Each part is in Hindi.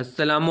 Aslam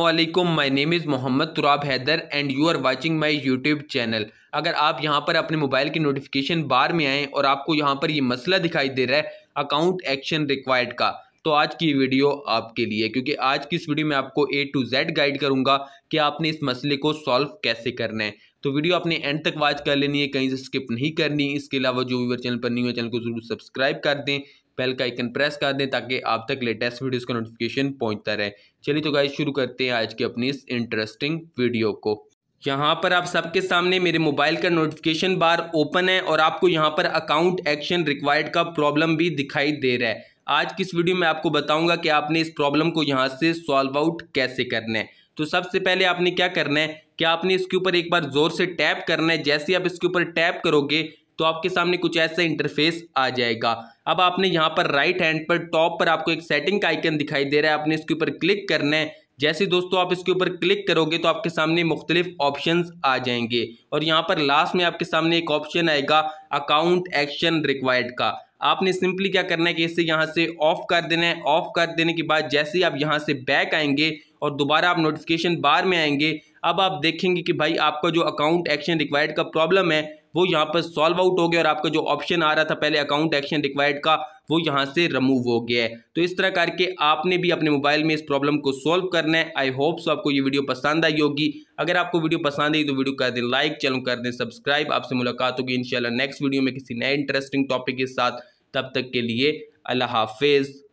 my name is Mohammad Turab Haider and you are watching my YouTube channel अगर आप यहाँ पर अपने मोबाइल की नोटिफिकेशन बार में आएँ और आपको यहाँ पर ये मसला दिखाई दे रहा है अकाउंट एक्शन रिक्वायर्ड का तो आज की वीडियो आपके लिए क्योंकि आज की इस वीडियो में आपको ए टू जेड गाइड करूंगा कि आपने इस मसले को सॉल्व कैसे करना है तो वीडियो आपने एंड तक वॉच कर लेनी है कहीं से स्किप नहीं करनी इसके अलावा जो व्यूवर चैनल पर नहीं हुआ चैनल को जरूर सब्सक्राइब कर दें बेल का आइकन प्रेस कर दें ताकि आप तक लेटेस्ट वीडियोस का नोटिफिकेशन पहुंचता रहे चलिए तो गाइस शुरू करते हैं आज की अपनी इस इंटरेस्टिंग वीडियो को यहाँ पर आप सबके सामने मेरे मोबाइल का नोटिफिकेशन बार ओपन है और आपको यहाँ पर अकाउंट एक्शन रिक्वायर्ड का प्रॉब्लम भी दिखाई दे रहा है आज किस वीडियो में आपको बताऊंगा कि आपने इस प्रॉब्लम को यहाँ से सॉल्व आउट कैसे करना है तो सबसे पहले आपने क्या करना है कि आपने इसके ऊपर एक बार ज़ोर से टैप करना है जैसे आप इसके ऊपर टैप करोगे तो आपके सामने कुछ ऐसा इंटरफेस आ जाएगा अब आपने यहाँ पर राइट हैंड पर टॉप पर आपको एक सेटिंग का आइकन दिखाई दे रहा है आपने इसके ऊपर क्लिक करना है जैसे दोस्तों आप इसके ऊपर क्लिक करोगे तो आपके सामने मुख्तलिफ ऑप्शन आ जाएंगे और यहाँ पर लास्ट में आपके सामने एक ऑप्शन आएगा अकाउंट एक्शन रिक्वायर्ड का आपने सिंपली क्या करना है कि इसे यहाँ से ऑफ कर देना है ऑफ कर देने के बाद जैसे ही आप यहाँ से बैक आएंगे और दोबारा आप नोटिफिकेशन बार में आएंगे अब आप देखेंगे कि भाई आपका जो अकाउंट एक्शन रिक्वायर्ड का प्रॉब्लम है वो यहाँ पर सॉल्व आउट हो गया और आपका जो ऑप्शन आ रहा था पहले अकाउंट एक्शन रिक्वायर्ड का वो यहाँ से रिमूव हो गया है तो इस तरह करके आपने भी अपने मोबाइल में इस प्रॉब्लम को सॉल्व करना है आई होप सो आपको ये वीडियो पसंद आई होगी अगर आपको वीडियो पसंद आई तो वीडियो कर दें लाइक चैनल कर दें सब्सक्राइब आपसे मुलाकात होगी इंशाल्लाह नेक्स्ट वीडियो में किसी नए इंटरेस्टिंग टॉपिक के साथ तब तक के लिए अल्लाह हाफिज़